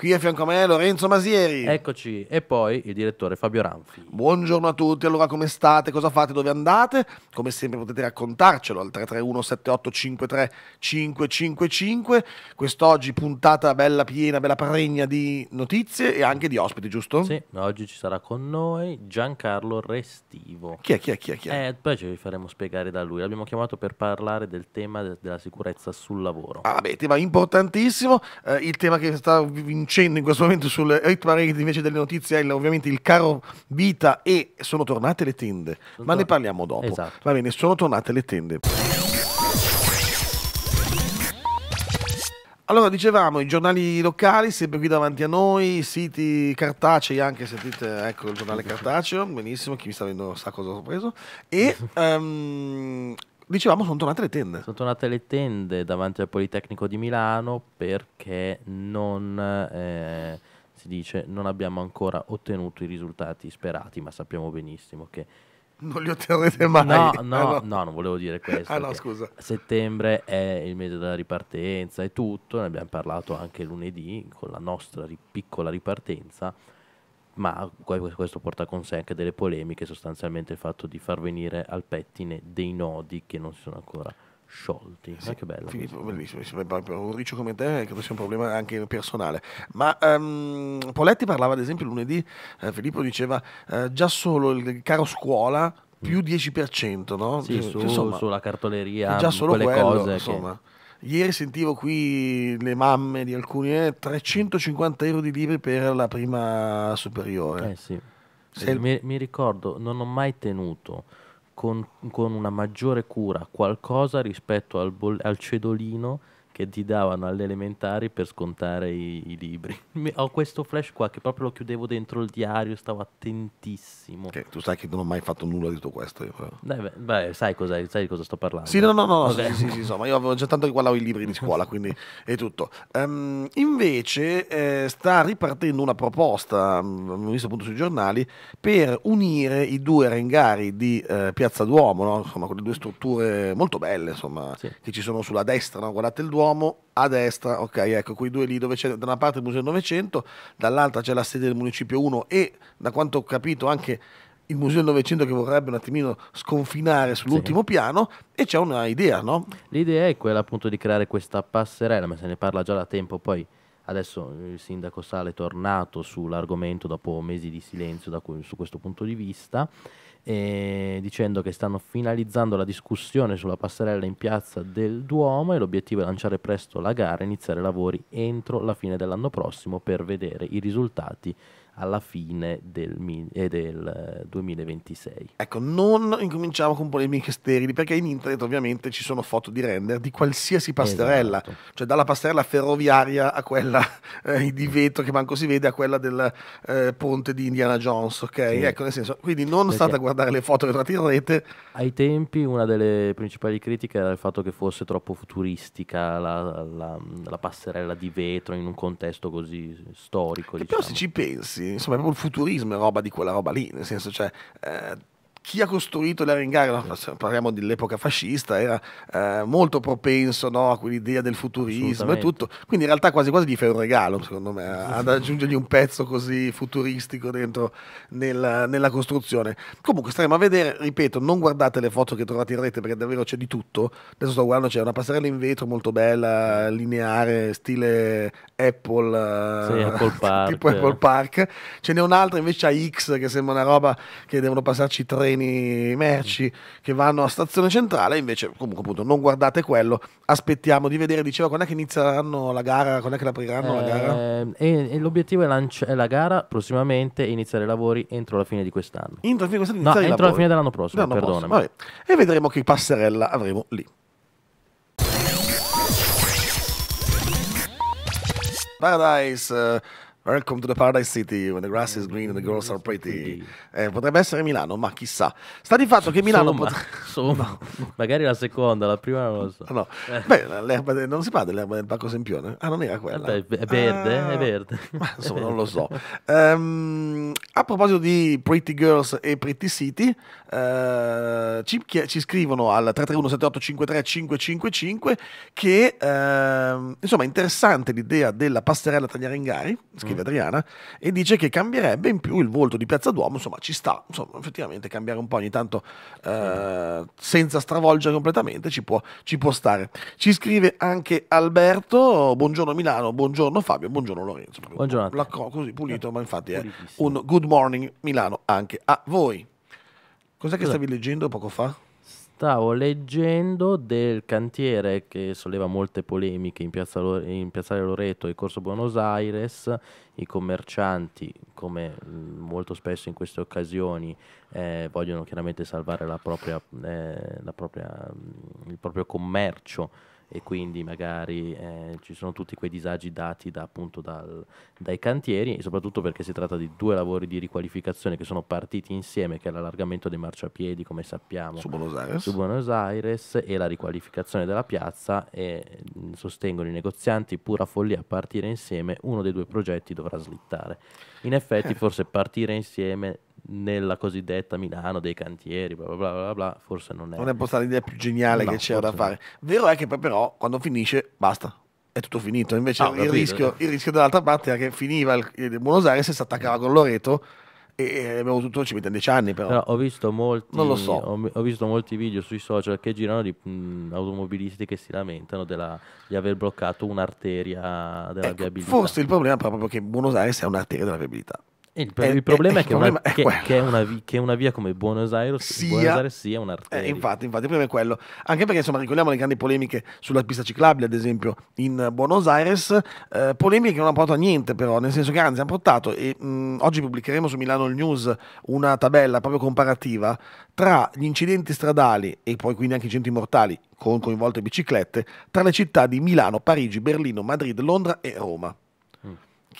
Qui a fianco a me Lorenzo Masieri. Eccoci. E poi il direttore Fabio Ranfi. Buongiorno a tutti. Allora, come state? Cosa fate? Dove andate? Come sempre potete raccontarcelo al 331 7853 555. Quest'oggi puntata bella piena, bella pregna di notizie e anche di ospiti, giusto? Sì, oggi ci sarà con noi Giancarlo Restivo. Chi è? Chi è? Chi è? Chi è? Eh, poi ci faremo spiegare da lui. L'abbiamo chiamato per parlare del tema de- della sicurezza sul lavoro. Ah, beh, tema importantissimo. Eh, il tema che sta vincendo accenno in questo momento sul ritmo invece delle notizie è ovviamente il caro vita e sono tornate le tende, sono ma ne parliamo dopo. Esatto. Va bene, sono tornate le tende. Allora, dicevamo, i giornali locali, sempre qui davanti a noi, siti cartacei anche, sentite, ecco il giornale cartaceo, benissimo, chi mi sta vedendo sa cosa ho preso, e um, dicevamo sono tornate le tende. Sono tornate le tende davanti al Politecnico di Milano perché non, eh, dice, non abbiamo ancora ottenuto i risultati sperati, ma sappiamo benissimo che... Non li otterrete mai. No, no, ah, no. no non volevo dire ah, questo. ah no, scusa. Settembre è il mese della ripartenza e tutto, ne abbiamo parlato anche lunedì con la nostra ri- piccola ripartenza ma questo porta con sé anche delle polemiche, sostanzialmente il fatto di far venire al pettine dei nodi che non si sono ancora sciolti. Sì, ah, che bello. Filippo, bellissimo. Un riccio come te eh, credo sia un problema anche personale. Ma um, Poletti parlava ad esempio lunedì, eh, Filippo diceva eh, già solo il caro scuola più 10%, no? Sì, cioè, su, insomma, sulla cartoleria, già solo quelle quello, cose insomma. Che Ieri sentivo qui le mamme di alcune eh, 350 euro di libri per la prima superiore. Eh sì. Se... Mi, mi, ricordo, non ho mai tenuto con, con una maggiore cura qualcosa rispetto al, al cedolino che ti davano alle elementari per scontare i, i libri. Ho questo flash qua che proprio lo chiudevo dentro il diario, stavo attentissimo. Che tu sai che non ho mai fatto nulla di tutto questo. Io, però. Beh, beh, sai, cosa, sai cosa sto parlando. Sì, no, no, no, okay. sì, sì, sì, insomma, io avevo già tanto che guardavo i libri di scuola, quindi è tutto. Um, invece eh, sta ripartendo una proposta, abbiamo mm, visto appunto sui giornali, per unire i due rengari di eh, Piazza Duomo, no? insomma, quelle due strutture molto belle, insomma, sì. che ci sono sulla destra, no? guardate il Duomo Duomo a destra, ok, ecco quei due lì dove c'è da una parte il Museo del Novecento, dall'altra c'è la sede del Municipio 1 e da quanto ho capito anche il Museo del Novecento che vorrebbe un attimino sconfinare sull'ultimo sì. piano e c'è un'idea, no? L'idea è quella appunto di creare questa passerella, ma se ne parla già da tempo, poi adesso il sindaco Sale è tornato sull'argomento dopo mesi di silenzio cui, su questo punto di vista eh, dicendo che stanno finalizzando la discussione sulla passerella in piazza del Duomo e l'obiettivo è lanciare presto la gara e iniziare i lavori entro la fine dell'anno prossimo per vedere i risultati alla fine del, eh, del 2026. Eh, ecco, non incominciamo con polemiche sterili, perché in internet ovviamente ci sono foto di render di qualsiasi pasterella, esatto. cioè dalla pasterella ferroviaria a quella eh, di vetro che manco si vede a quella del eh, ponte di Indiana Jones, ok? Sì. Ecco, nel senso, quindi non perché state a guardare le foto che trovate in rete. Ai tempi una delle principali critiche era il fatto che fosse troppo futuristica la, la, la passerella di vetro in un contesto così storico. Che diciamo. però se diciamo. ci pensi, insomma, è proprio il futurismo, è roba di quella roba lì, nel senso, cioè, eh, chi ha costruito l'Arengar, no? parliamo dell'epoca fascista, era eh, molto propenso no? a quell'idea del futurismo e tutto. Quindi in realtà quasi quasi gli fai un regalo, secondo me, ad aggiungergli un pezzo così futuristico dentro nel, nella costruzione. Comunque staremo a vedere, ripeto, non guardate le foto che trovate in rete perché davvero c'è di tutto. Adesso sto guardando, c'è una passerella in vetro molto bella, lineare, stile Apple, sì, eh, Apple Park, tipo Apple Park. Ce n'è un'altra invece a X che sembra una roba che devono passarci tre treni merci che vanno a stazione centrale, invece comunque appunto non guardate quello, aspettiamo di vedere, diceva quando è che inizieranno la gara, quando è che l'apriranno eh, la gara? Eh, e, e l'obiettivo è, lanci- è, la gara prossimamente iniziare i lavori entro la fine di quest'anno. Entro la fine, quest'anno no, entro la fine dell'anno prossimo, dell'anno perdonami. Prossimo, e vedremo che passerella avremo lì. Paradise eh, Welcome to the Paradise City, when the grass is green and the girls are pretty. Eh, potrebbe essere Milano, ma chissà. Sta di fatto che Milano... Insomma, pot- ma, Magari la seconda, la prima non lo so. No. Eh. Beh, de- non si parla dell'erba del Bacco Sempione? Ah, non era quella. Vabbè, è verde, ah, è verde. Ma insomma, non lo so. Um, a proposito di Pretty Girls e Pretty City, Uh, ci, ci, scrivono al 331-7853-555 che uh, insomma è interessante l'idea della tagliare in gari scrive mm. Adriana, e dice che cambierebbe in più il volto di Piazza Duomo, insomma ci sta, insomma effettivamente cambiare un po' ogni tanto uh, senza stravolgere completamente ci può, ci può stare. Ci scrive anche Alberto, buongiorno Milano, buongiorno Fabio, buongiorno Lorenzo. Buongiorno. Così pulito, ma infatti è un good morning Milano anche a voi. Cos'è che stavi leggendo poco fa? Stavo leggendo del cantiere che solleva molte polemiche in, piazza, in Piazzale Loreto e Corso Buenos Aires. I commercianti, come mm, molto spesso in queste occasioni, eh, vogliono chiaramente salvare la propria, eh, la propria, mm, il proprio commercio e quindi magari eh, ci sono tutti quei disagi dati da, appunto dal, dai cantieri e soprattutto perché si tratta di due lavori di riqualificazione che sono partiti insieme, che è l'allargamento dei marciapiedi come sappiamo su Buenos Aires, su Buenos Aires e la riqualificazione della piazza e mm, sostengono i negozianti pura follia a partire insieme, uno dei due progetti dovrà slittare. In effetti eh. forse partire insieme nella cosiddetta Milano dei cantieri, bla bla bla bla, forse non è. Non è posta l'idea più geniale no, che c'era da fare. No. Vero è che poi però quando finisce basta. È tutto finito, invece ah, il, rischio, eh. il, rischio, dall'altra parte era che finiva il, il Buenos Aires e si attaccava con Loreto e abbiamo tutto ci mette 10 anni però. però. ho visto molti non lo so ho, ho, visto molti video sui social che girano di mh, mm, automobilisti che si lamentano della, di aver bloccato un'arteria della ecco, viabilità forse il problema è proprio che Buenos Aires è un'arteria della viabilità eh, eh, il, è, il, problema è, che, problema una, è, che, che, è una, che, una, via come Buenos Aires sia, Buenos Aires sia un'arteria. Eh, infatti, infatti, il problema è quello. Anche perché, insomma, ricordiamo le grandi polemiche sulla pista ciclabile, ad esempio, in Buenos Aires, eh, polemiche che non hanno portato a niente, però, nel senso che anzi hanno portato, e mh, oggi pubblicheremo su Milano il News una tabella proprio comparativa tra gli incidenti stradali e poi quindi anche i incidenti mortali con coinvolte biciclette tra le città di Milano, Parigi, Berlino, Madrid, Londra e Roma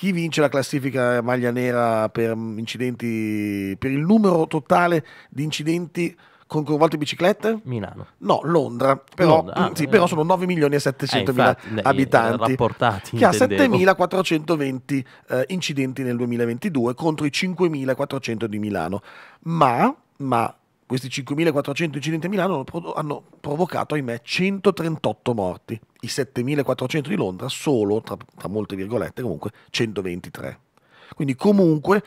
chi vince la classifica maglia nera per, incidenti, per il numero totale di incidenti con coinvolte biciclette? Milano. No, Londra. Però, Londra. Ah, mm, sì, eh, però sono 9 milioni e 700 eh, mila infatti, abitanti. Rapportati, che intendevo. ha 7.420 eh, incidenti nel 2022 contro i 5.400 di Milano. Ma, ma questi 5.400 incidenti a Milano hanno provocato, ahimè, 138 morti, i 7.400 di Londra solo, tra, tra molte virgolette, comunque 123. Quindi comunque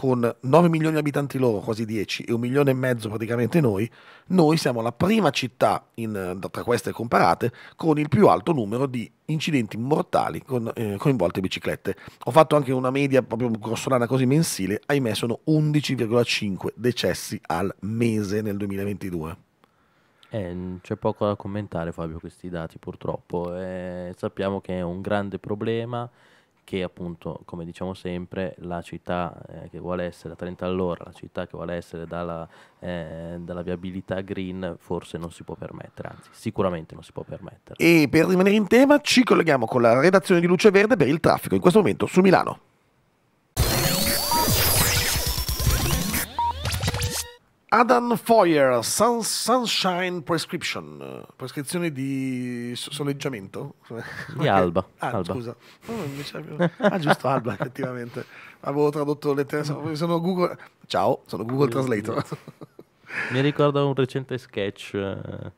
con 9 milioni di abitanti loro, quasi 10, e un milione e mezzo praticamente noi, noi siamo la prima città in, tra queste comparate con il più alto numero di incidenti mortali con, eh, coinvolte biciclette. Ho fatto anche una media proprio grossolana così mensile, ahimè sono 11,5 decessi al mese nel 2022. Eh, c'è poco da commentare Fabio questi dati purtroppo, eh, sappiamo che è un grande problema, che appunto, come diciamo sempre, la città eh, che vuole essere a 30 all'ora, la città che vuole essere dalla, eh, dalla, viabilità green, forse non si può permettere, anzi sicuramente non si può permettere. E per rimanere in tema ci colleghiamo con la redazione di Luce Verde per il traffico in questo momento su Milano. Adam Foyer, Sun, Sunshine Prescription, prescrizione di soleggiamento? Di Alba. Ah, Alba. scusa. No, mm, ah, giusto, Alba, effettivamente. Avevo tradotto letteralmente. Sono Google... Ciao, sono Google Translator. Mi ricordo un recente sketch eh,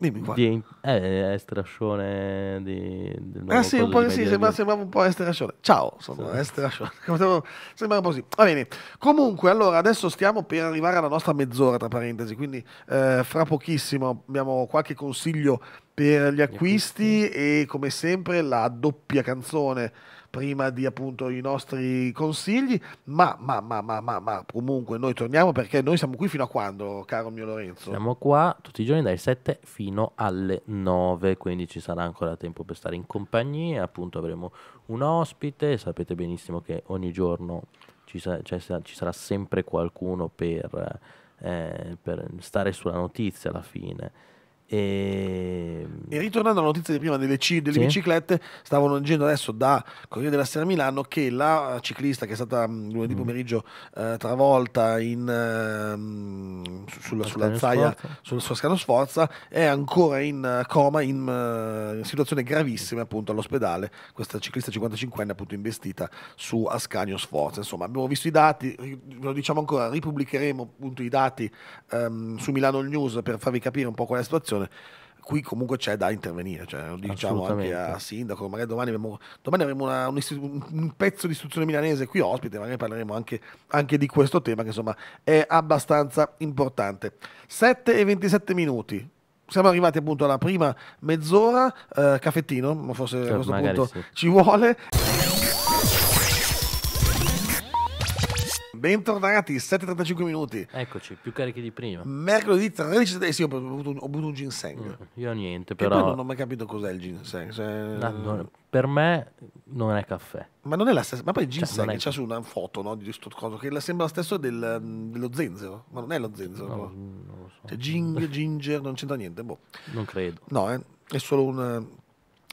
Dimmi qua. Di, eh, Estrascione di, del Ah sì, un po' di sì, sembra, sembrava un po' Estrascione. Ciao, sono sì. Estrascione. Sembrava un po' sì. Va bene. Comunque, allora, adesso stiamo per arrivare alla nostra mezz'ora, tra parentesi, quindi eh, fra pochissimo abbiamo qualche consiglio per gli acquisti, gli acquisti e come sempre la doppia canzone prima di appunto i nostri consigli, ma, ma, ma, ma, ma, ma comunque noi torniamo perché noi siamo qui fino a quando, caro mio Lorenzo? Siamo qua tutti i giorni dalle 7 fino alle 9, quindi ci sarà ancora tempo per stare in compagnia, appunto avremo un ospite, sapete benissimo che ogni giorno ci, sa- ci sarà sempre qualcuno per, eh, per stare sulla notizia alla fine. E... Ehm, e... ritornando alla notizia di prima delle, c- delle sì. biciclette, stavano leggendo adesso da Corriere della Sera Milano che la eh, ciclista che è stata mm, lunedì mm. pomeriggio eh, travolta in, eh, sulla, sulla zaia, sulla sua scano sforza, è ancora in eh, coma, in, eh, in situazione gravissima appunto all'ospedale. Questa ciclista 55enne appunto investita su Ascanio Sforza. Insomma, abbiamo visto i dati, ve lo diciamo ancora, ripubblicheremo appunto i dati ehm, su Milano News per farvi capire un po' qual è la situazione situazione. Qui comunque c'è da intervenire, cioè, diciamo anche a sindaco, magari domani avremo, domani avremo una, un, un, pezzo di istruzione milanese qui ospite, magari parleremo anche, anche di questo tema che insomma è abbastanza importante. 7 e 27 minuti, siamo arrivati appunto alla prima mezz'ora, eh, caffettino, forse sì, a certo, questo punto sì. ci vuole. Bentornati, 7.35 minuti. Eccoci, più carichi di prima. Mercoledì 13 settembre, sì, ho bevuto, un, ho bevuto un ginseng. Mm, io niente, però... poi non ho mai capito cos'è il ginseng. Se... Ah, no, non, per me non è caffè. Ma non è la stessa, ma poi il cioè, ginseng cioè, è... c'è su una foto, no, di questo coso, che sembra lo stesso del, dello zenzero, ma non è lo zenzero. No, no. non lo so. Cioè, ging, ginger, non c'entra niente, boh. Non credo. No, eh, è solo un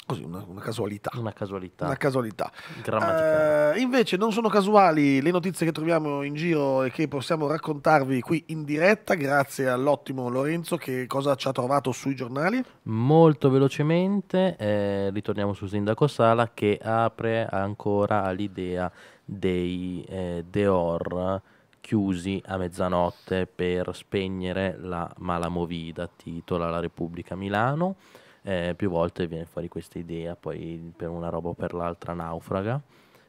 Così, una, una, casualità. Una casualità. Una casualità. Eh, invece non sono casuali le notizie che troviamo in giro e che possiamo raccontarvi qui in diretta, grazie all'ottimo Lorenzo che cosa ci ha trovato sui giornali. Molto velocemente eh, ritorniamo su sindaco Sala che apre ancora all'idea dei eh, Deor chiusi a mezzanotte per spegnere la Malamovida, titola la Repubblica Milano eh, più volte viene fuori questa idea, poi per una roba o per l'altra naufraga.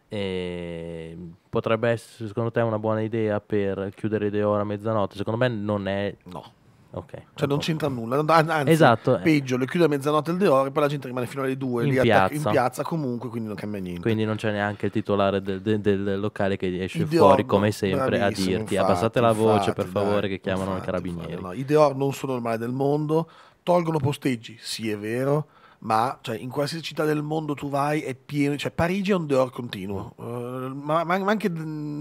E potrebbe essere secondo te una buona idea per chiudere le ore a mezzanotte? Secondo me non è... No. Okay, cioè non c'entra nulla, anzi esatto, eh. peggio, eh. lo chiude a mezzanotte il Deore, poi la gente rimane fino alle 2 in, lì piazza. in piazza comunque, quindi non cambia niente. Quindi non c'è neanche il titolare del, del, del locale che esce Ideor, fuori come sempre a dirti infatti, abbassate la voce infatti, per favore dai, che chiamano infatti, i carabinieri. Infatti, no. I Deor non sono il male del mondo, tolgono posteggi, sì è vero, ma cioè, in qualsiasi città del mondo tu vai è pieno, cioè Parigi è un dehors continuo, uh, ma, ma, anche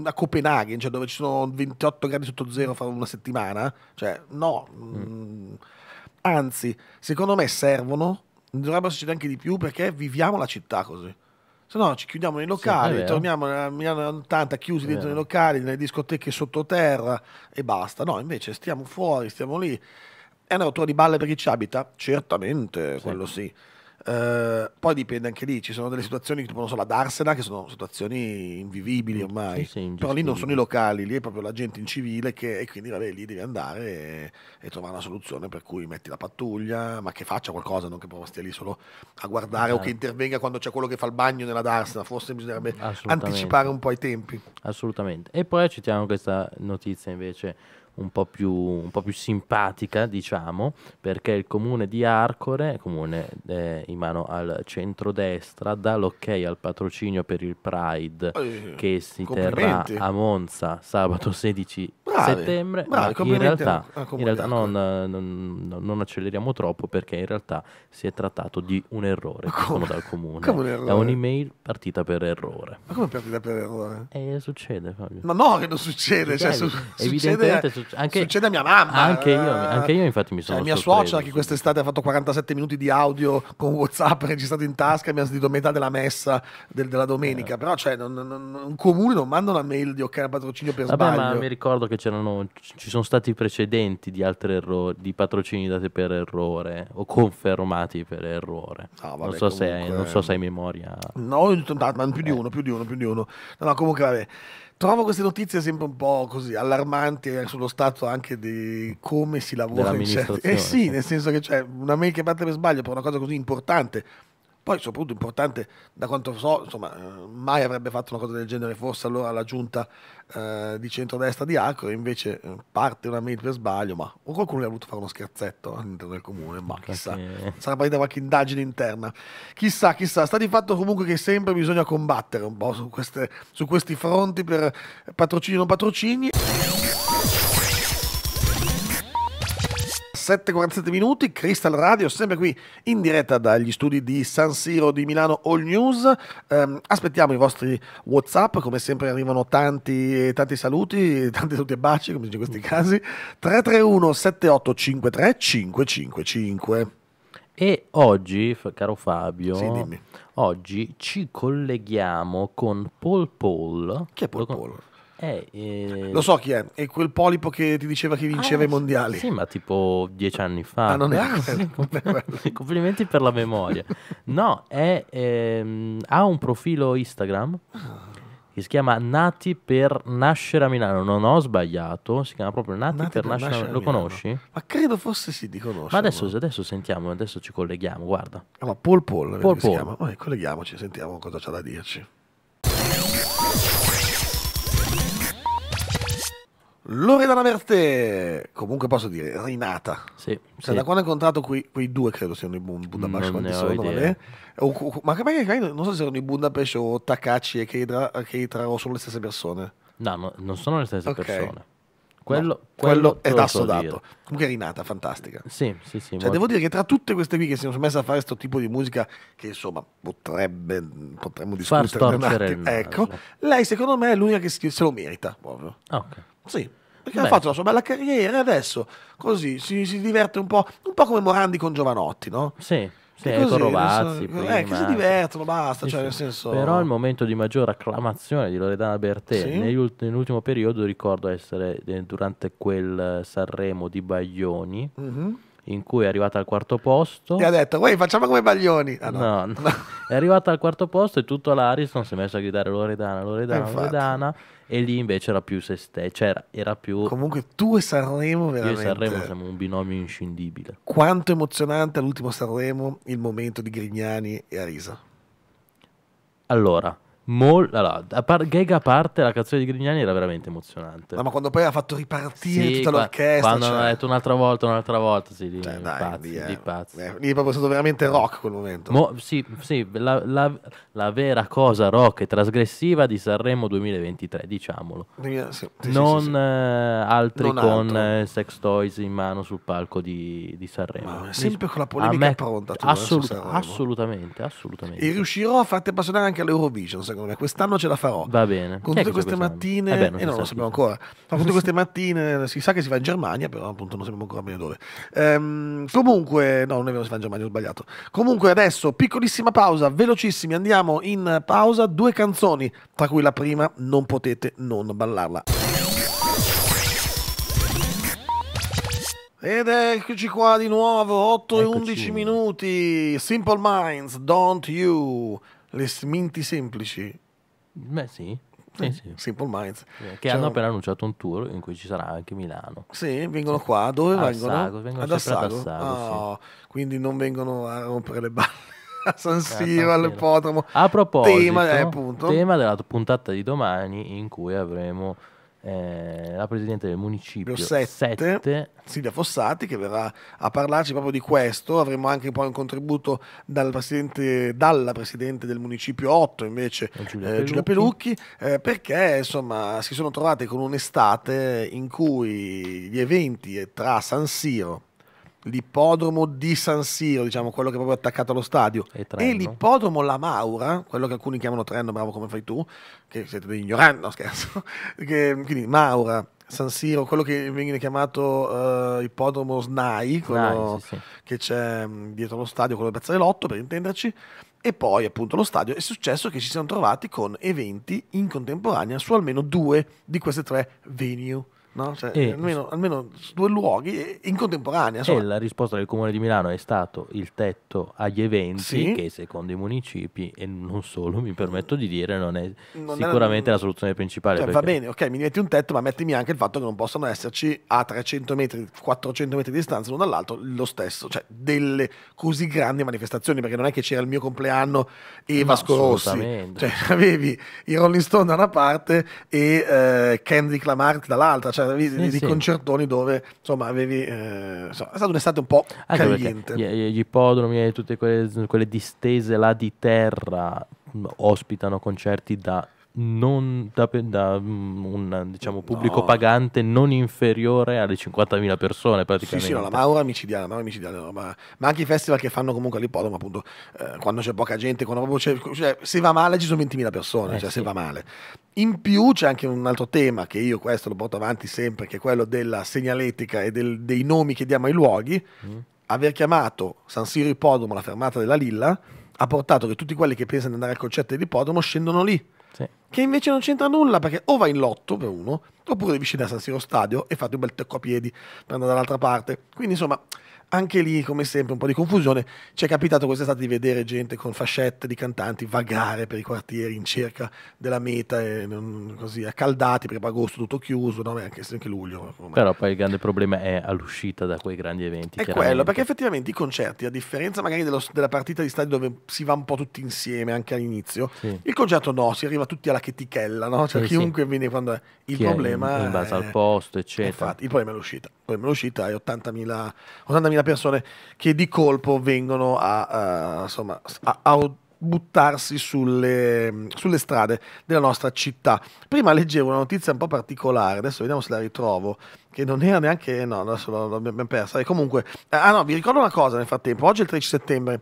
a Copenaghen, cioè, dove ci sono 28 gradi sotto zero fra una settimana, cioè no, mm. anzi secondo me servono, dovrebbero succedere anche di più perché viviamo la città così. Se no ci chiudiamo nei locali, sì, torniamo a Milano 80 chiusi dentro nei locali, nelle discoteche sottoterra e basta. No, invece stiamo fuori, stiamo lì. È eh una rottura di balle per chi ci abita? Certamente, sì. quello sì. Uh, poi dipende anche lì, ci sono delle situazioni tipo non so, la Darsena, che sono situazioni invivibili ormai, sì, sì, però lì non sono i locali, lì è proprio la gente in civile che, e quindi vabbè, lì devi andare e, e, trovare una soluzione per cui metti la pattuglia, ma che faccia qualcosa, non che proprio stia lì solo a guardare esatto. o che esatto. intervenga quando c'è quello che fa il bagno nella Darsena, forse bisognerebbe anticipare un po' i tempi. Assolutamente. E poi citiamo questa notizia invece un po' più, un po più simpatica, diciamo, perché il comune di Arcore, comune eh, in mano al centrodestra, dà l'ok al patrocinio per il Pride eh, che si terrà a Monza sabato 16 bravi, settembre. Bravi, in realtà, in realtà ecco. eh, non, non, non, acceleriamo troppo perché in realtà si è trattato di un errore come? dal comune. Come un errore? È un'email partita per errore. Ma come partita per errore? Eh, succede Fabio. Ma no che non succede, cioè, su, succede, evidentemente succede succede. Cioè, anche, succede a mia mamma. Anche io, eh. anche io infatti mi sono cioè, mia sorpreso. Mia suocera che quest'estate ha fatto 47 minuti di audio con Whatsapp registrato in tasca e mi ha sentito metà della messa del, della domenica. Eh. Però cioè, non, non, un comune non manda una mail di ok patrocinio per Vabbè, sbaglio. ma mi ricordo che ci sono stati precedenti di altri errori, di patrocini dati per errore o confermati per errore. No, vabbè, non, so comunque... se, non so se hai memoria. No, ma più di uno, più di uno, più di uno. No, no comunque vabbè trovo queste notizie sempre un po' così allarmanti sullo stato anche di come si lavora in certi... Eh sì, nel senso che c'è cioè, una mail che parte per sbaglio per una cosa così importante poi, soprattutto importante, da quanto so, insomma, eh, mai avrebbe fatto una cosa del genere, forse allora la giunta eh, di centrodestra di Acro, invece eh, parte una mail per sbaglio, ma qualcuno gli ha voluto fare uno scherzetto all'interno del comune, ma chissà, Perché... sarà partita qualche indagine interna. Chissà, chissà, sta di fatto comunque che sempre bisogna combattere un po' su, queste, su questi fronti per patrocini o non patrocini. 7.47 minuti, Crystal Radio sempre qui in diretta dagli studi di San Siro di Milano All News. Um, aspettiamo i vostri Whatsapp, come sempre arrivano tanti, tanti saluti, tanti saluti e baci, come dice in questi casi. 331 7853 555. E oggi, caro Fabio, sì, oggi ci colleghiamo con Paul Paul. Chi è Paul Paul? Eh, eh... Lo so chi è, è quel polipo che ti diceva che vinceva ah, i mondiali. Sì, ma tipo dieci anni fa. Ah, non è? Ah, sì, compl- complimenti per la memoria. No, è, ehm, ha un profilo Instagram ah. che si chiama Nati per nascere a Milano. Non ho sbagliato, si chiama proprio Nati, Nati per, per, nascere, nascere a Milano. Lo conosci? Ma credo fosse sì di conoscere. Ma adesso, adesso, sentiamo, adesso ci colleghiamo, guarda. Ah, ma Paul Paul, Paul, Paul. Oh, colleghiamoci, sentiamo cosa c'ha da dirci. Loredana Vertè, comunque posso dire, rinata. Sì, cioè, sì. Da quando ho incontrato quei, quei, due, credo siano i Budapest, quanti sono, vale? o, o, ma che non so se erano i Budapest o Takachi e Keitra, Keitra o sono le stesse persone. No, no non sono le stesse okay. persone. Quello, no, quello, quello è tasso dato. Comunque è rinata, fantastica. Sì, sì, sì. Cioè, devo dire che tra tutte queste qui che si sono messe a fare questo tipo di musica, che insomma potrebbe, potremmo discutere un attimo, ecco, lei secondo me è l'unica che se lo merita. Proprio. Ah, ok. Sì, perché Beh. ha fatto la sua bella carriera e adesso così si, si diverte un po', un po' come Morandi con Giovanotti, no? Sì. Sì, così, con Rovazzi, so, eh, che si divertono, basta. Sì, cioè, sì. Senso... Però il momento di maggior acclamazione di Loredana Bertè sì? nell'ultimo periodo ricordo essere durante quel Sanremo di Baglioni. Mm-hmm in cui è arrivata al quarto posto. E ha detto, uè, facciamo come Baglioni. Ah, no. No, no. è arrivata al quarto posto e tutto l'Ariston si è messo a gridare Loredana, Loredana, eh, Loredana. E lì invece era più se stessa, cioè era, era, più... Comunque tu e Sanremo veramente... Io e Sanremo siamo un binomio inscindibile. Quanto emozionante all'ultimo Sanremo il momento di Grignani e Arisa. Allora, Mol- allora, a par- gag a parte, la canzone di Grignani era veramente emozionante. No, ma quando poi ha fatto ripartire sì, tutta qua- l'orchestra. Quando cioè... ha detto un'altra volta, un'altra volta, sì, lì, cioè, dai, pazzi, lì, eh, pazzi. Eh, lì è proprio stato veramente rock quel momento. Mo- sì, sì la, la, la, vera cosa rock e trasgressiva di Sanremo 2023, diciamolo. Sì, sì, non eh, altri non con eh, sex toys in mano sul palco di, di Sanremo. Ma sempre con la polemica me- pronta. Eh, assolut- assolutamente, assolutamente. E riuscirò a farti passare anche all'Eurovision, secondo secondo me. Quest'anno ce la farò. Va bene. Con tutte queste mattine, eh beh, non, eh no, lo sappiamo ancora. Con tutte queste mattine, si sa che si va in Germania, però appunto non sappiamo ancora bene dove. Ehm, comunque, no, non è vero, si va in Germania, ho sbagliato. Comunque, adesso, piccolissima pausa, velocissimi, andiamo in pausa. Due canzoni, tra cui la prima, non potete non ballarla. Ed eccoci qua di nuovo, 8 eccoci. e 11 minuti. Simple Minds, Don't You le sminti semplici. Beh sì. Sì, eh, sì. Simple Minds eh, che cioè, hanno appena annunciato un tour in cui ci sarà anche Milano sì vengono sì. qua dove vengono? ad Assago, ad Assago oh, quindi non vengono a rompere le balle a San eh, Siro all'ipodromo a proposito tema, eh, tema della puntata di domani in cui avremo eh, la presidente del municipio 7, Silvia Fossati che verrà a parlarci proprio di questo avremo anche poi un contributo dal presidente, dalla presidente del municipio 8 invece eh, Giulia eh, Pelucchi, Giulia Pelucchi eh, perché insomma si sono trovate con un'estate in cui gli eventi tra San Siro l'ippodromo di San Siro, diciamo quello che è proprio attaccato allo stadio, e, e l'ippodromo La Maura, quello che alcuni chiamano Trenno, bravo come fai tu, che siete degli ignoranti, no scherzo, che, quindi Maura, San Siro, quello che viene chiamato uh, ippodromo SNAI, quello Nai, sì, sì. che c'è mm, dietro lo stadio, quello del Lotto, per intenderci, e poi appunto lo stadio, è successo che ci siamo trovati con eventi in contemporanea su almeno due di queste tre venue no? cioè, e, almeno, almeno, due luoghi in contemporanea. Insomma. E la risposta del Comune di Milano è stato il tetto agli eventi sì? che secondo i municipi e non solo, mi permetto di dire, non è non sicuramente è, la soluzione principale. Cioè, va bene, ok, mi metti un tetto, ma mettimi anche il fatto che non possano esserci a 300 metri, 400 metri di distanza l'uno dall'altro lo stesso, cioè delle così grandi manifestazioni, perché non è che c'era il mio compleanno e no, Vasco Rossi, cioè avevi i Rolling Stone da una parte e eh, Kendrick Lamarck dall'altra, cioè serata di, sì, di sì. concertoni dove insomma avevi eh, insomma, è stata un'estate un po' Anche caliente gli, gli, ippodromi e tutte quelle, quelle distese là di terra ospitano concerti da non da, da mm, un diciamo, pubblico no. pagante non inferiore alle 50.000 persone praticamente. Sì, sì, no, la Maura è micidiale, la Maura micidiale no, ma, ma, anche i festival che fanno comunque all'ippodromo, appunto, eh, quando c'è poca gente, quando c'è, cioè, se va male ci sono 20.000 persone, eh cioè sì. se va male. In più c'è anche un altro tema che io questo lo porto avanti sempre, che è quello della segnaletica e del, dei nomi che diamo ai luoghi. Mm. Aver chiamato San Siro Ippodromo la fermata della Lilla ha portato che tutti quelli che pensano di andare al concetto dell'ippodromo scendono lì che invece non c'entra nulla perché o vai in lotto per uno, oppure devi scendere a San Siro Stadio e fate un bel tocco a piedi per andare dall'altra parte. Quindi insomma, anche lì, come sempre, un po' di confusione. Ci è capitato quest'estate di vedere gente con fascette di cantanti vagare per i quartieri in cerca della meta, e così accaldati, perché agosto tutto chiuso, no? anche, anche luglio. Ormai. Però poi il grande problema è all'uscita da quei grandi eventi. È quello, perché effettivamente i concerti, a differenza magari dello, della partita di stadio dove si va un po' tutti insieme anche all'inizio, sì. il concerto no, si arriva tutti alla chetichella, no? cioè sì, chiunque sì. viene quando è. Il Chi problema è in, in base è, al posto, eccetera. Infatti, il problema è l'uscita. Il problema è l'uscita, è 80.000, 80.000 40.000 persone che di colpo vengono a, uh, insomma, a, a buttarsi sulle, sulle, strade della nostra città. Prima leggevo una notizia un po' particolare, adesso vediamo se la ritrovo, che non era neanche... no, adesso l'abbiamo persa. E comunque... Eh, ah no, vi ricordo una cosa nel frattempo, oggi è il 13 settembre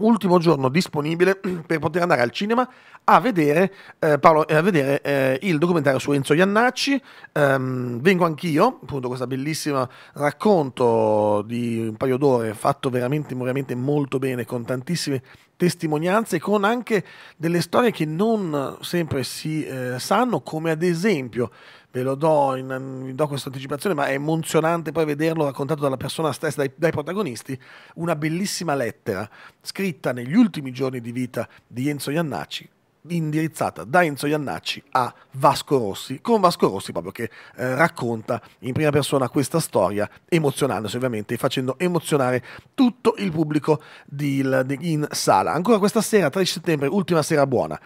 ultimo giorno disponibile per poter andare al cinema a vedere, eh, Paolo, eh, a vedere eh, il documentario su Enzo Iannacci. Um, vengo anch'io, appunto, questo bellissimo racconto di un paio d'ore fatto veramente, veramente molto bene con tantissime testimonianze con anche delle storie che non sempre si eh, sanno, come ad esempio ve lo do, in, vi do questa anticipazione, ma è emozionante poi vederlo raccontato dalla persona stessa, dai, dai, protagonisti, una bellissima lettera scritta negli ultimi giorni di vita di Enzo Iannacci, indirizzata da Enzo Iannacci a Vasco Rossi, con Vasco Rossi proprio che eh, racconta in prima persona questa storia, emozionandosi ovviamente e facendo emozionare tutto il pubblico di, di, in sala. Ancora questa sera, 13 settembre, ultima sera buona.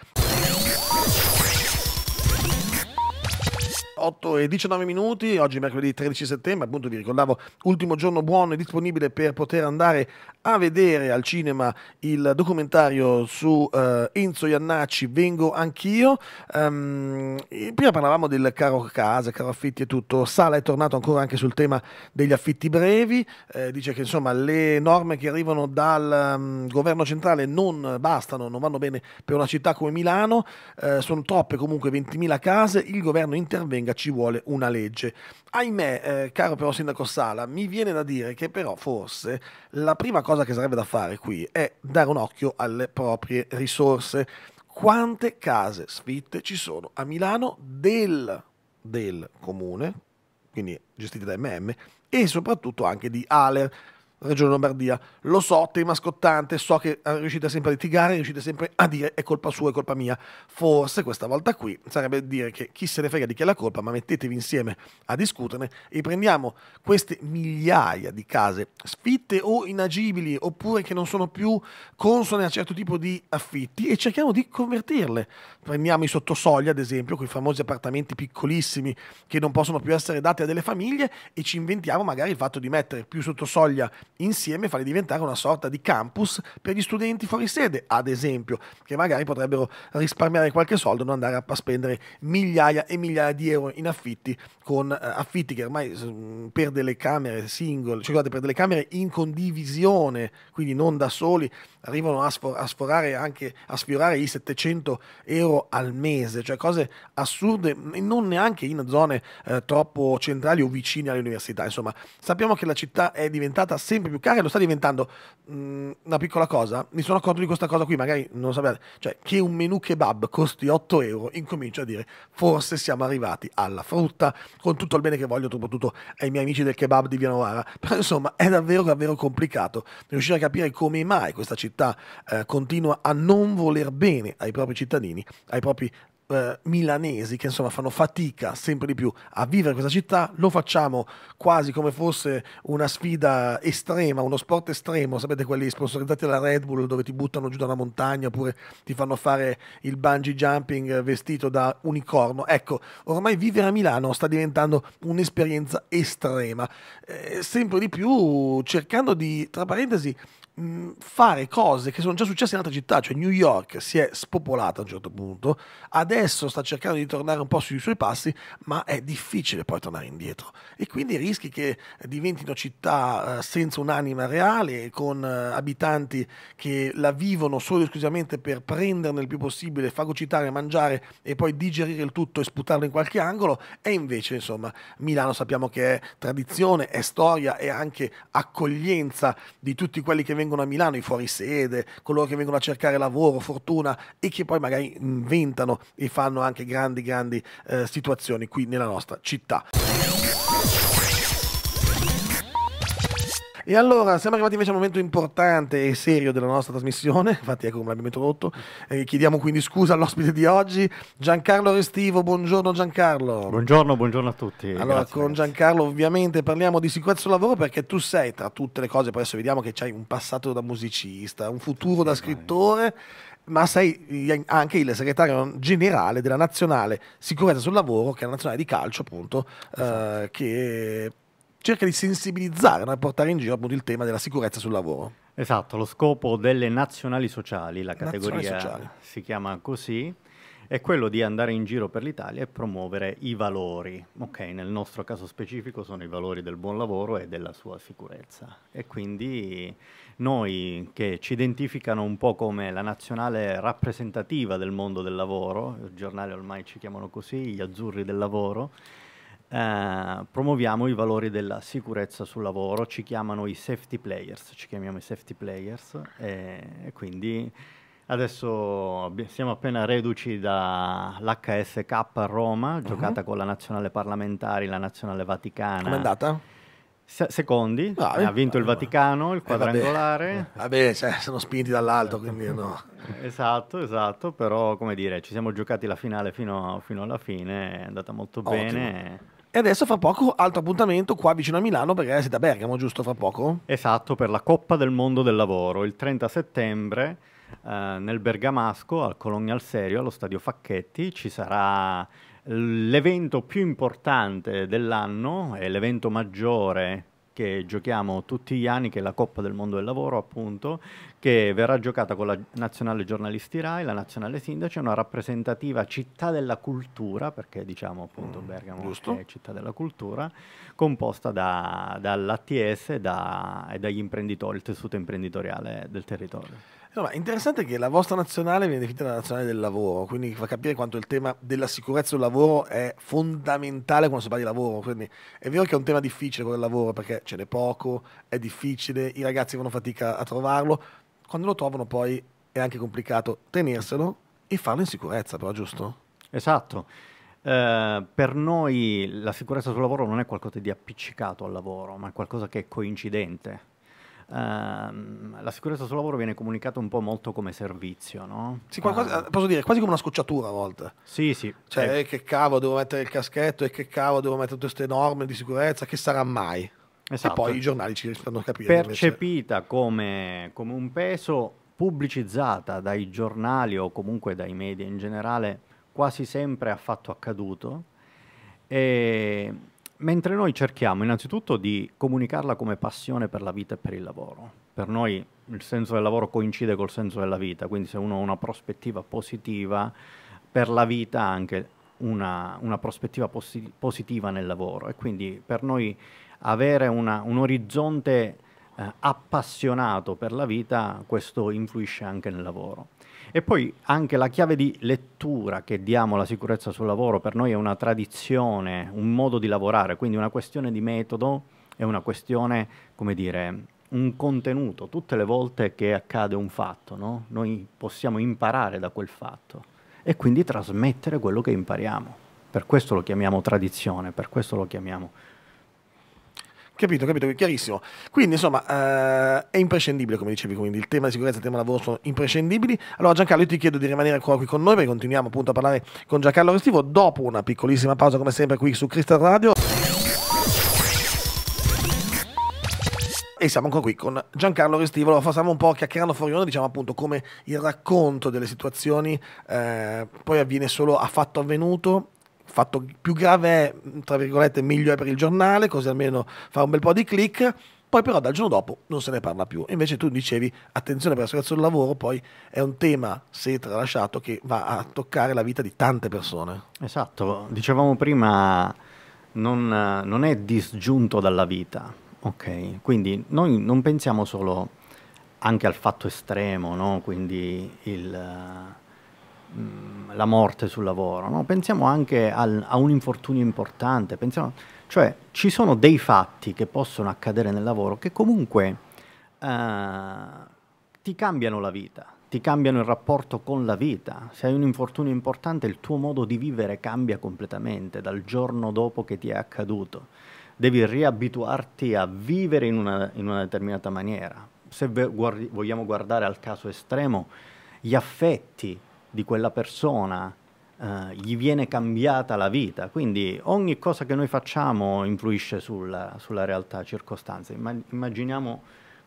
8 e 19 minuti, oggi mercoledì 13 settembre, appunto vi ricordavo, ultimo giorno buono e disponibile per poter andare a vedere al cinema il documentario su uh, Enzo Iannacci, Vengo anch'io. Um, prima parlavamo del caro casa, caro affitti e tutto, Sala è tornato ancora anche sul tema degli affitti brevi, eh, dice che insomma le norme che arrivano dal um, governo centrale non bastano, non vanno bene per una città come Milano, eh, sono troppe comunque 20.000 case, il governo intervenga ci vuole una legge. Ahimè, eh, caro però Sindaco Sala, mi viene da dire che però forse la prima cosa che sarebbe da fare qui è dare un occhio alle proprie risorse. Quante case sfitte ci sono a Milano del, del comune, quindi gestite da MM, e soprattutto anche di Aler Regione Lombardia. Lo so, tema scottante, so che riuscite sempre a litigare, riuscite sempre a dire è colpa sua, è colpa mia. Forse questa volta qui sarebbe dire che chi se ne frega di chi è la colpa, ma mettetevi insieme a discuterne e prendiamo queste migliaia di case sfitte o inagibili oppure che non sono più consone a certo tipo di affitti e cerchiamo di convertirle. Prendiamo i sottosoglia, ad esempio, quei famosi appartamenti piccolissimi che non possono più essere dati a delle famiglie e ci inventiamo magari il fatto di mettere più sottosoglia insieme farli diventare una sorta di campus per gli studenti fuori sede, ad esempio, che magari potrebbero risparmiare qualche soldo e non andare a spendere migliaia e migliaia di euro in affitti, con eh, affitti che ormai mm, per delle camere single, cioè guardate, per delle camere in condivisione, quindi non da soli, arrivano a, sforare anche a sfiorare i 700 euro al mese, cioè cose assurde, mm, non neanche in zone eh, troppo centrali o vicine alle università. Insomma, sappiamo che la città è diventata sempre sempre più cara e lo sta diventando mh, mm, una piccola cosa. Mi sono accorto di questa cosa qui, magari non lo sapete, cioè che un menù kebab costi 8 euro, incomincio a dire forse siamo arrivati alla frutta, con tutto il bene che voglio soprattutto ai miei amici del kebab di Vianovara, però insomma è davvero davvero complicato riuscire a capire come mai questa città eh, continua a non voler bene ai propri cittadini, ai propri eh, milanesi che insomma fanno fatica sempre di più a vivere questa città, lo facciamo quasi come fosse una sfida estrema, uno sport estremo, sapete quelli sponsorizzati dalla Red Bull dove ti buttano giù da una montagna oppure ti fanno fare il bungee jumping vestito da unicorno. Ecco, ormai vivere a Milano sta diventando un'esperienza estrema, eh, sempre di più cercando di, tra parentesi, Mm, fare cose che sono già successe in altre città, cioè New York si è spopolata a un certo punto, adesso sta cercando di tornare un po' sui suoi passi, ma è difficile poi tornare indietro e quindi rischi che diventino città eh, senza un'anima reale, con eh, abitanti che la vivono solo e esclusivamente per prenderne il più possibile, fagocitare, mangiare e poi digerire il tutto e sputarlo in qualche angolo e invece insomma Milano sappiamo che è tradizione, è storia, è anche accoglienza di tutti quelli che vengono vengono a Milano, i fuorisede, coloro che vengono a cercare lavoro, fortuna e che poi magari inventano e fanno anche grandi, grandi eh, situazioni qui nella nostra città. E allora siamo arrivati invece al momento importante e serio della nostra trasmissione, infatti ecco come l'abbiamo introdotto, eh, chiediamo quindi scusa all'ospite di oggi, Giancarlo Restivo, buongiorno Giancarlo. Buongiorno, buongiorno a tutti. Allora grazie, con Giancarlo grazie. ovviamente parliamo di sicurezza sul lavoro perché tu sei tra tutte le cose, poi adesso vediamo che c'hai un passato da musicista, un futuro sì, da scrittore ma sei anche il segretario generale della nazionale sicurezza sul lavoro, che è la nazionale di calcio, appunto, esatto. eh, che cerca di sensibilizzare, no? portare in giro appunto il tema della sicurezza sul lavoro. Esatto, lo scopo delle nazionali sociali, la categoria sociali. si chiama così, è quello di andare in giro per l'Italia e promuovere i valori. Ok, nel nostro caso specifico sono i valori del buon lavoro e della sua sicurezza. E quindi noi che ci identificano un po' come la nazionale rappresentativa del mondo del lavoro, il giornale ormai ci chiamano così, gli azzurri del lavoro, eh, promuoviamo i valori della sicurezza sul lavoro, ci chiamano i safety players, ci chiamiamo i safety players e, quindi adesso siamo appena reduci dall'HSK a Roma, mhm. giocata uh -huh. con la nazionale parlamentare, la nazionale vaticana. Come è andata? Se secondi, ah, ha vinto il Vaticano, il eh, quadrangolare. Eh, vabbè, vabbè cioè, sono spinti dall'alto, quindi no. esatto, esatto, però come dire, ci siamo giocati la finale fino, fino alla fine, è andata molto Ottimo. bene. E adesso fra poco altro appuntamento qua vicino a Milano perché siete a Bergamo, giusto fra poco? Esatto, per la Coppa del Mondo del Lavoro, il 30 settembre eh, nel Bergamasco, al Colonial Serio, allo Stadio Facchetti, ci sarà l'evento più importante dell'anno, è l'evento maggiore che giochiamo tutti gli anni, che è la Coppa del Mondo del Lavoro, appunto, che verrà giocata con la nazionale giornalisti RAI, la nazionale sindaci, una rappresentativa città della cultura, perché diciamo appunto mm, Bergamo giusto. è città della cultura, composta da, dall'ATS e, da, e dagli imprenditori, il tessuto imprenditoriale del territorio. No, eh, interessante che la vostra nazionale viene definita la nazionale del lavoro, quindi fa capire quanto il tema della sicurezza del lavoro è fondamentale quando si parla di lavoro. Quindi è vero che è un tema difficile quello del lavoro perché ce n'è poco, è difficile, i ragazzi fanno fatica a trovarlo, quando lo trovano poi è anche complicato tenerselo e farlo in sicurezza, però giusto? Esatto. Eh, per noi la sicurezza sul lavoro non è qualcosa di appiccicato al lavoro, ma è qualcosa che è coincidente. Eh, la sicurezza sul lavoro viene comunicata un po' molto come servizio, no? Sì, qualcosa, eh. posso dire, quasi come una scocciatura a volte. Sì, sì. Cioè, eh. Eh, che cavolo, devo mettere il caschetto, e che cavolo, devo mettere tutte queste norme di sicurezza, che sarà mai? Esatto. E poi i giornali ci a capire. Percepita come, come, un peso, pubblicizzata dai giornali o comunque dai media in generale, quasi sempre affatto accaduto. E, mentre noi cerchiamo innanzitutto di comunicarla come passione per la vita e per il lavoro. Per noi il senso del lavoro coincide col senso della vita, quindi se uno ha una prospettiva positiva per la vita anche una, una prospettiva posi positiva nel lavoro e quindi per noi avere una, un orizzonte eh, appassionato per la vita, questo influisce anche nel lavoro. E poi anche la chiave di lettura che diamo alla sicurezza sul lavoro per noi è una tradizione, un modo di lavorare, quindi una questione di metodo, è una questione, come dire, un contenuto. Tutte le volte che accade un fatto, no? noi possiamo imparare da quel fatto e quindi trasmettere quello che impariamo. Per questo lo chiamiamo tradizione, per questo lo chiamiamo... Capito, capito, chiarissimo. Quindi insomma eh, è imprescindibile, come dicevi, quindi il tema di sicurezza e il tema lavoro sono imprescindibili. Allora Giancarlo io ti chiedo di rimanere ancora qui con noi perché continuiamo appunto a parlare con Giancarlo Restivo dopo una piccolissima pausa come sempre qui su Crystal Radio. e siamo ancora qui con Giancarlo Restivolo. Facciamo un po' chiacchierando fuori onda, diciamo appunto come il racconto delle situazioni eh, poi avviene solo a fatto avvenuto. Fatto più grave è, tra virgolette, meglio è per il giornale, così almeno fa un bel po' di click. Poi però dal giorno dopo non se ne parla più. Invece tu dicevi, attenzione per la situazione del lavoro, poi è un tema, se tralasciato, che va a toccare la vita di tante persone. Esatto, dicevamo prima, non, non è disgiunto dalla vita, Ok, quindi noi non pensiamo solo anche al fatto estremo, no? quindi il, mm, la morte sul lavoro, no? pensiamo anche al, a un infortunio importante, pensiamo, cioè ci sono dei fatti che possono accadere nel lavoro che comunque eh, ti cambiano la vita, ti cambiano il rapporto con la vita, se hai un infortunio importante il tuo modo di vivere cambia completamente dal giorno dopo che ti è accaduto devi riabituarti a vivere in una, in una determinata maniera. Se guardi, vogliamo guardare al caso estremo, gli affetti di quella persona eh, gli viene cambiata la vita, quindi ogni cosa che noi facciamo influisce sulla, sulla realtà circostanze. Immaginiamo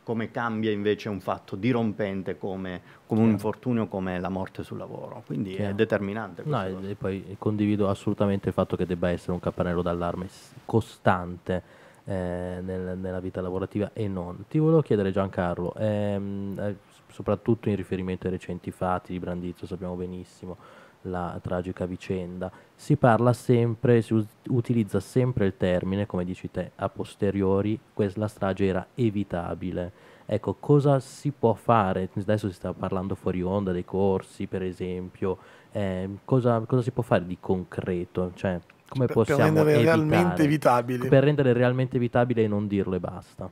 come cambia invece un fatto dirompente come, come un infortunio, come la morte sul lavoro. Quindi Chiaro. è determinante. No, e poi condivido assolutamente il fatto che debba essere un campanello d'allarme costante. Eh, nel, nella vita lavorativa e non. Ti volevo chiedere Giancarlo, ehm, eh, soprattutto in riferimento ai recenti fatti di Brandizzo, sappiamo benissimo, la tragica vicenda. Si parla sempre, si utilizza sempre il termine, come dici te, a posteriori, questa strage era evitabile. Ecco, cosa si può fare? Adesso si sta parlando fuori onda dei corsi, per esempio. Eh, cosa, cosa, si può fare di concreto? Cioè, come per, possiamo per rendere evitare? realmente evitabile. Per rendere realmente evitabile e non dirlo e basta.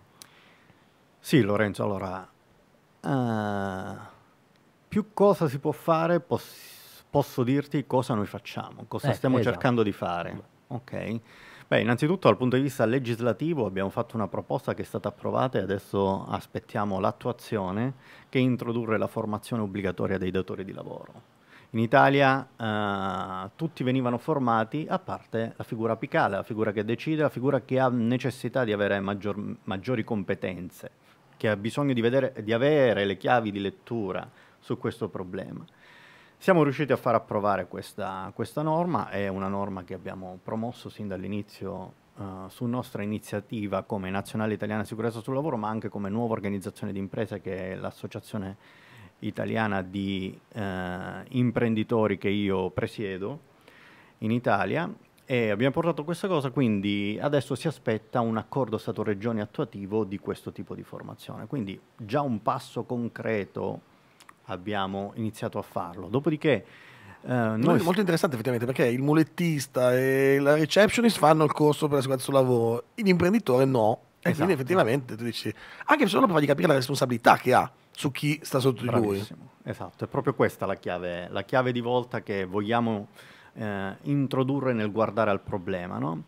Sì, Lorenzo, allora... Uh, più cosa si può fare, possiamo posso dirti cosa noi facciamo, cosa eh, stiamo esatto. cercando di fare. Ok. Beh, innanzitutto dal punto di vista legislativo abbiamo fatto una proposta che è stata approvata e adesso aspettiamo l'attuazione che introdurre la formazione obbligatoria dei datori di lavoro. In Italia eh, tutti venivano formati a parte la figura apicale, la figura che decide, la figura che ha necessità di avere maggior, maggiori competenze, che ha bisogno di, vedere, di avere le chiavi di lettura su questo problema. Siamo riusciti a far approvare questa, questa norma, è una norma che abbiamo promosso sin dall'inizio Uh, su nostra iniziativa come Nazionale Italiana Sicurezza sul Lavoro, ma anche come nuova organizzazione di imprese che è l'Associazione Italiana di uh, Imprenditori che io presiedo in Italia. E abbiamo portato questa cosa, quindi adesso si aspetta un accordo stato regione attuativo di questo tipo di formazione. Quindi già un passo concreto abbiamo iniziato a farlo. Dopodiché Uh, noi... Molto interessante effettivamente perché il mulettista e la receptionist fanno il corso per la sicurezza sul lavoro, l'imprenditore no. E esatto. quindi effettivamente tu dici, anche solo per fargli capire la responsabilità che ha su chi sta sotto di lui. Esatto, è proprio questa la chiave, la chiave di volta che vogliamo eh, introdurre nel guardare al problema. No?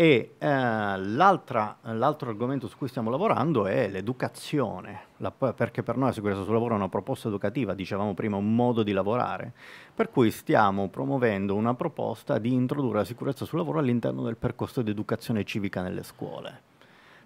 E eh, l'altro argomento su cui stiamo lavorando è l'educazione, la, perché per noi la sicurezza sul lavoro è una proposta educativa, dicevamo prima, un modo di lavorare, per cui stiamo promuovendo una proposta di introdurre la sicurezza sul lavoro all'interno del percorso di educazione civica nelle scuole,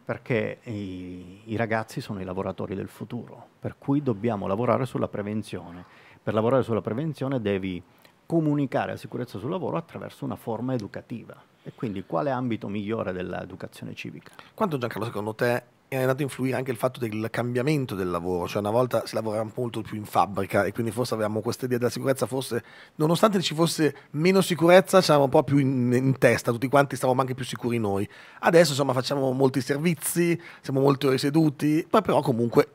perché i, i ragazzi sono i lavoratori del futuro, per cui dobbiamo lavorare sulla prevenzione. Per lavorare sulla prevenzione devi comunicare la sicurezza sul lavoro attraverso una forma educativa e quindi quale ambito migliore dell'educazione civica? Quanto Giancarlo secondo te è andato a influire anche il fatto del cambiamento del lavoro, cioè una volta si lavorava molto più in fabbrica e quindi forse avevamo questa idea della sicurezza, forse nonostante ci fosse meno sicurezza c'eravamo un po' più in, in, testa, tutti quanti stavamo anche più sicuri noi. Adesso insomma facciamo molti servizi, siamo molto riseduti, poi però comunque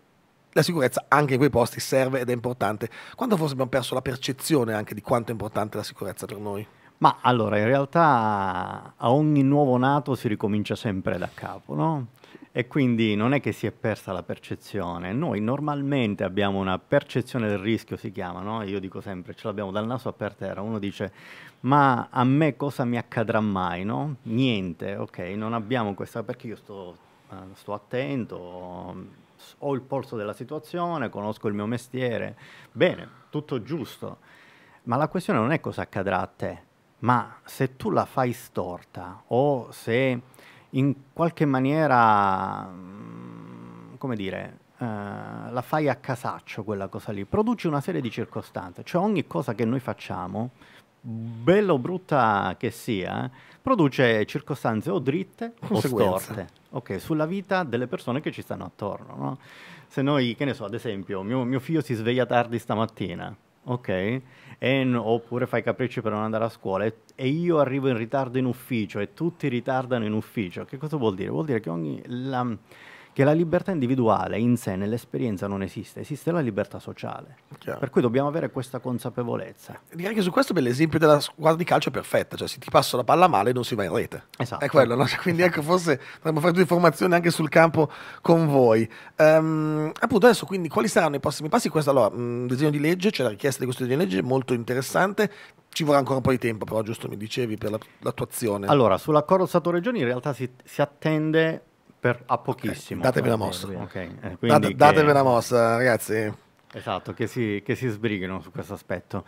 la sicurezza anche in quei posti serve ed è importante. Quando forse abbiamo perso la percezione anche di quanto è importante la sicurezza per noi? Ma allora, in realtà a ogni nuovo nato si ricomincia sempre da capo, no? E quindi non è che si è persa la percezione. Noi normalmente abbiamo una percezione del rischio, si chiama, no? Io dico sempre, ce l'abbiamo dal naso a per terra. Uno dice, ma a me cosa mi accadrà mai, no? Niente, ok, non abbiamo questa, perché io sto, eh, sto attento, ho il polso della situazione, conosco il mio mestiere. Bene, tutto giusto. Ma la questione non è cosa accadrà a te, ma se tu la fai storta o se in qualche maniera, mm, come dire, eh, la fai a casaccio quella cosa lì, produci una serie di circostanze, cioè ogni cosa che noi facciamo, bella o brutta che sia, produce circostanze o dritte o storte okay, sulla vita delle persone che ci stanno attorno. No? Se noi, che ne so, ad esempio, mio, mio figlio si sveglia tardi stamattina, ok? eh, oppure fai capricci per non andare a scuola e, e, io arrivo in ritardo in ufficio e tutti ritardano in ufficio, che cosa vuol dire? Vuol dire che ogni... La, che la libertà individuale in sé nell'esperienza non esiste, esiste la libertà sociale. Chiaro. Per cui dobbiamo avere questa consapevolezza. Direi che su questo l'esempio della squadra di calcio è perfetta, cioè se ti passa la palla male non si va in rete. Esatto. È quello, no? Cioè, quindi ecco forse dovremmo fare due formazioni anche sul campo con voi. Um, appunto adesso quindi quali saranno i prossimi passi? Questo allora, un mm, disegno di legge, c'è cioè la richiesta di questo disegno di legge molto interessante, ci vorrà ancora un po' di tempo, però giusto mi dicevi per l'attuazione. Allora, sull'accordo Stato-Regioni in realtà si, si attende per, a pochissimo. Okay, datevi una mossa. Okay, eh, eh Date, che... Datevi una mossa, ragazzi. Esatto, che si, che si, sbrighino su questo aspetto,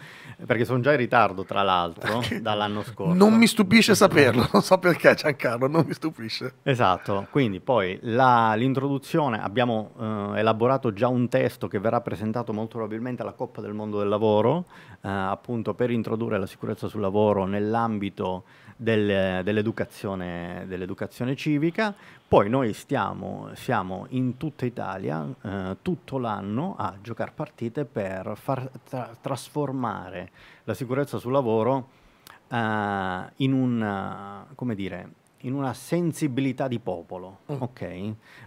perché sono già in ritardo tra l'altro dall'anno scorso. Non mi stupisce saperlo, non so perché Giancarlo, non mi stupisce. Esatto, quindi poi la, l'introduzione, abbiamo eh, elaborato già un testo che verrà presentato molto probabilmente alla Coppa del Mondo del Lavoro, eh, appunto per introdurre la sicurezza sul lavoro nell'ambito del, dell'educazione, dell'educazione, civica. Poi noi stiamo, siamo in tutta Italia eh, tutto l'anno a giocare partite per far tra- trasformare la sicurezza sul lavoro eh, in, un, dire, in una sensibilità di popolo, mm. ok?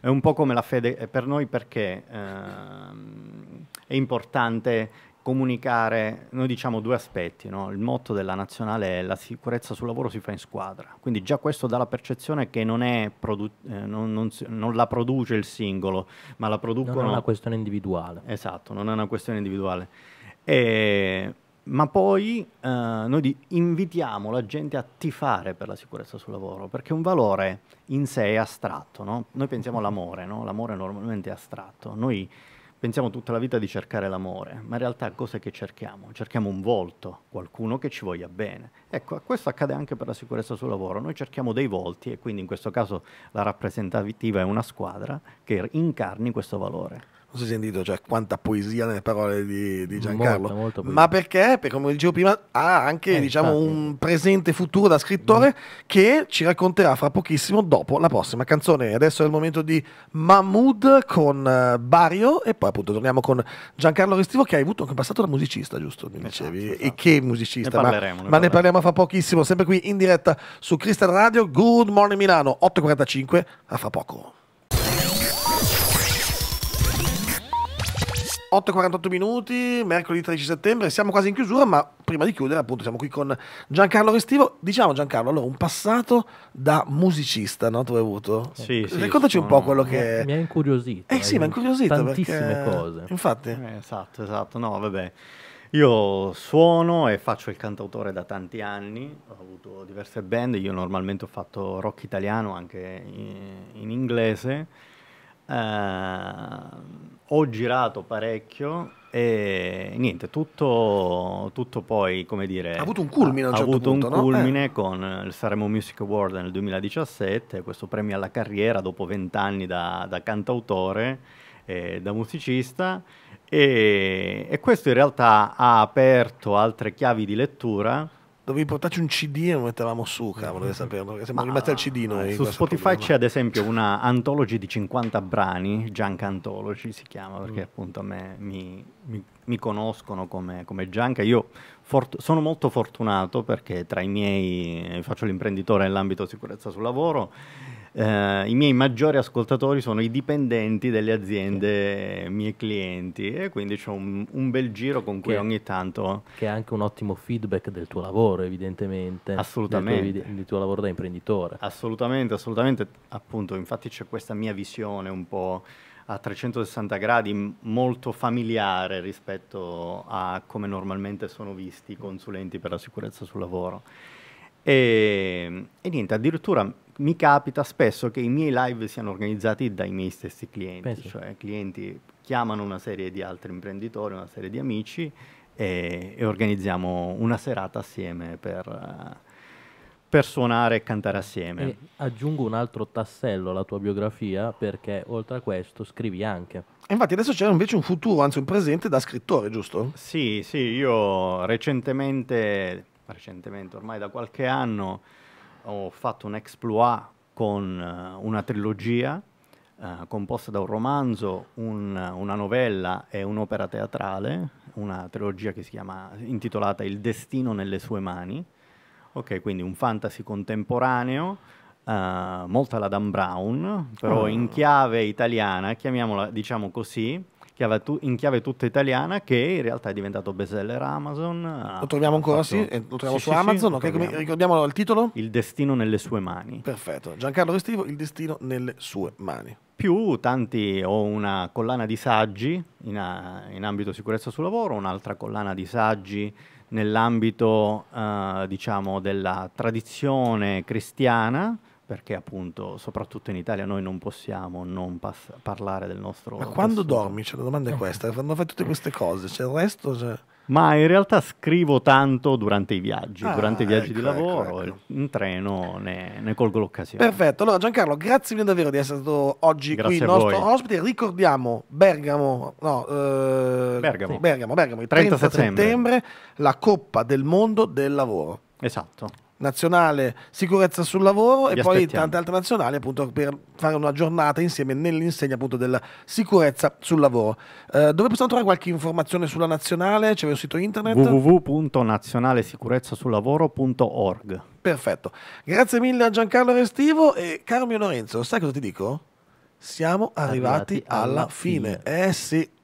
È un po' come la fede per noi perché eh, è importante comunicare, noi diciamo due aspetti, no? il motto della nazionale è la sicurezza sul lavoro si fa in squadra, quindi già questo dà la percezione che non, produ- eh, non, non, non la produce il singolo, ma la producono... Non è una questione individuale. Esatto, non è una questione individuale. E, ma poi eh, noi invitiamo la gente a tifare per la sicurezza sul lavoro, perché un valore in sé è astratto, no? noi pensiamo all'amore, no? l'amore normalmente è astratto, noi Pensiamo tutta la vita di cercare l'amore, ma in realtà cos'è che cerchiamo? Cerchiamo un volto, qualcuno che ci voglia bene. Ecco, questo accade anche per la sicurezza sul lavoro. Noi cerchiamo dei volti e quindi in questo caso la rappresentativa è una squadra che incarni questo valore non si è sentito cioè, quanta poesia nelle parole di, di Giancarlo, molto, molto ma perché, Perché come dicevo prima, ha anche eh, diciamo, un presente futuro da scrittore mm. che ci racconterà fra pochissimo dopo la prossima canzone. Adesso è il momento di Mahmood con eh, Bario e poi appunto torniamo con Giancarlo Restivo che hai avuto anche un passato da musicista, giusto? Mi dicevi. Esatto, esatto. E che musicista? Ne ma, ne, ma ne parliamo fra pochissimo, sempre qui in diretta su Crystal Radio. Good Morning Milano, 8.45, a fra poco. 8.48 minuti, mercoledì 13 settembre, siamo quasi in chiusura, ma prima di chiudere appunto siamo qui con Giancarlo Restivo. Diciamo Giancarlo, allora un passato da musicista, no? Tu hai avuto? Sì, sì. Raccontaci un po' quello che... Mi ha incuriosito. Eh sì, mi ha incuriosito. Tantissime perché... cose. Infatti. Eh, esatto, esatto, no vabbè. Io suono e faccio il cantautore da tanti anni, ho avuto diverse band, io normalmente ho fatto rock italiano anche in, in inglese Ehm, ho girato parecchio e niente, tutto, tutto, poi, come dire... Ha avuto un culmine ha, a un certo avuto punto, un culmine no? eh. con il Saremo Music Award nel 2017, questo premio alla carriera dopo vent'anni da, da, cantautore, eh, da musicista, e, e questo in realtà ha aperto altre chiavi di lettura Dovevi portarci un CD e lo mettevamo su, cavolo, che saperlo. Perché siamo Ma, rimasti al CD noi. Su Spotify c'è ad esempio una antology di 50 brani, Junk Antology si chiama, perché mm. appunto a me mi, mi, mi conoscono come, come junk. Io fort- sono molto fortunato perché tra i miei faccio l'imprenditore nell'ambito sicurezza sul lavoro eh, i miei maggiori ascoltatori sono i dipendenti delle aziende, i miei clienti e quindi ho un, un, bel giro con cui che, ogni tanto... Che è anche un ottimo feedback del tuo lavoro evidentemente. Assolutamente. Del tuo, del tuo lavoro da imprenditore. Assolutamente, assolutamente. Appunto, infatti c'è questa mia visione un po' a 360 gradi molto familiare rispetto a come normalmente sono visti i consulenti per la sicurezza sul lavoro. E, ehm, e niente, addirittura mi capita spesso che i miei live siano organizzati dai miei stessi clienti, Penso. cioè clienti chiamano una serie di altri imprenditori, una serie di amici e, e organizziamo una serata assieme per, per, suonare e cantare assieme. E aggiungo un altro tassello alla tua biografia perché oltre a questo scrivi anche. infatti adesso c'è invece un futuro, anzi un presente da scrittore, giusto? Sì, sì, io recentemente, recentemente ormai da qualche anno ho fatto un exploit con eh, una trilogia eh, composta da un romanzo, un, una novella e un'opera teatrale, una trilogia che si chiama intitolata Il destino nelle sue mani. Ok, quindi un fantasy contemporaneo, eh, molto alla Dan Brown, però oh. in chiave italiana, chiamiamola diciamo così, chiave tu- in chiave tutta italiana che in realtà è diventato bestseller Amazon. Lo troviamo ancora, fatto... sì, eh, lo troviamo sì, su sì, Amazon, sì, okay, ricordiamo il titolo? Il destino nelle sue mani. Perfetto, Giancarlo Restivo, Il destino nelle sue mani. Più tanti, ho una collana di saggi in, a, in ambito sicurezza sul lavoro, un'altra collana di saggi nell'ambito eh, diciamo della tradizione cristiana perché appunto soprattutto in Italia noi non possiamo non parlare del nostro... Ma quando tessuto. dormi? Cioè, la domanda è questa, quando fai tutte queste cose, cioè, il resto... Cioè... Ma in realtà scrivo tanto durante i viaggi, ah, durante i viaggi ecco, di ecco, lavoro, ecco, ecco. in treno ne, ne, colgo l'occasione. Perfetto, allora Giancarlo, grazie mille davvero di essere stato oggi grazie qui il nostro voi. ospite. Ricordiamo Bergamo, no, eh, Bergamo. Sì, Bergamo, Bergamo, il 30, 30 settembre. settembre, la Coppa del Mondo del Lavoro. Esatto nazionale sicurezza sul lavoro Vi e aspettiamo. poi tante altre nazionali appunto per fare una giornata insieme nell'insegna appunto della sicurezza sul lavoro. Eh, dove possiamo trovare qualche informazione sulla nazionale? C'è un sito internet? www.nazionalesicurezzasullavoro.org Perfetto, grazie mille a Giancarlo Restivo e caro mio Lorenzo, sai cosa ti dico? Siamo arrivati, arrivati alla, alla, fine. fine. Eh sì.